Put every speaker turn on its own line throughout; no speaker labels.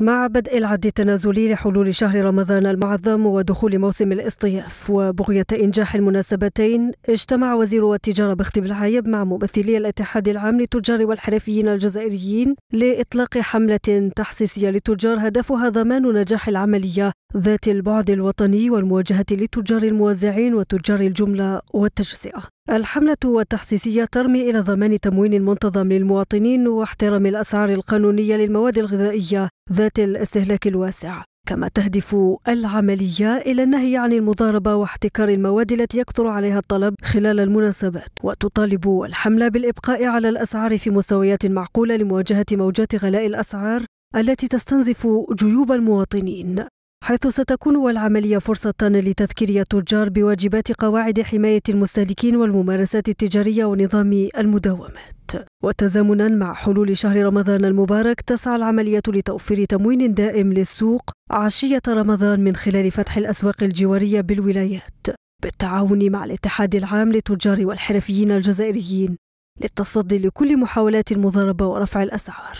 مع بدء العد التنازلي لحلول شهر رمضان المعظم ودخول موسم الاصطياف وبغية إنجاح المناسبتين اجتمع وزير التجارة بخت بالعايب مع ممثلي الاتحاد العام للتجار والحرفيين الجزائريين لإطلاق حملة تحسيسية للتجار هدفها ضمان نجاح العملية ذات البعد الوطني والمواجهة للتجار الموزعين وتجار الجملة والتجزئة الحملة التحسيسية ترمي إلى ضمان تموين منتظم للمواطنين واحترام الأسعار القانونية للمواد الغذائية ذات الاستهلاك الواسع كما تهدف العملية إلى النهي عن المضاربة واحتكار المواد التي يكثر عليها الطلب خلال المناسبات وتطالب الحملة بالإبقاء على الأسعار في مستويات معقولة لمواجهة موجات غلاء الأسعار التي تستنزف جيوب المواطنين حيث ستكون العملية فرصة لتذكير التجار بواجبات قواعد حماية المستهلكين والممارسات التجارية ونظام المداومات وتزامنا مع حلول شهر رمضان المبارك تسعى العملية لتوفير تموين دائم للسوق عشية رمضان من خلال فتح الأسواق الجوارية بالولايات بالتعاون مع الاتحاد العام للتجار والحرفيين الجزائريين للتصدي لكل محاولات المضاربة ورفع الأسعار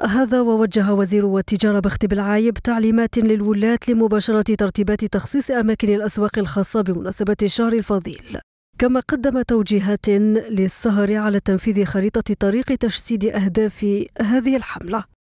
هذا ووجه وزير التجارة بخت بالعايب تعليمات للولاة لمباشرة ترتيبات تخصيص أماكن الأسواق الخاصة بمناسبة الشهر الفضيل كما قدم توجيهات للسهر على تنفيذ خريطة طريق تجسيد أهداف هذه الحملة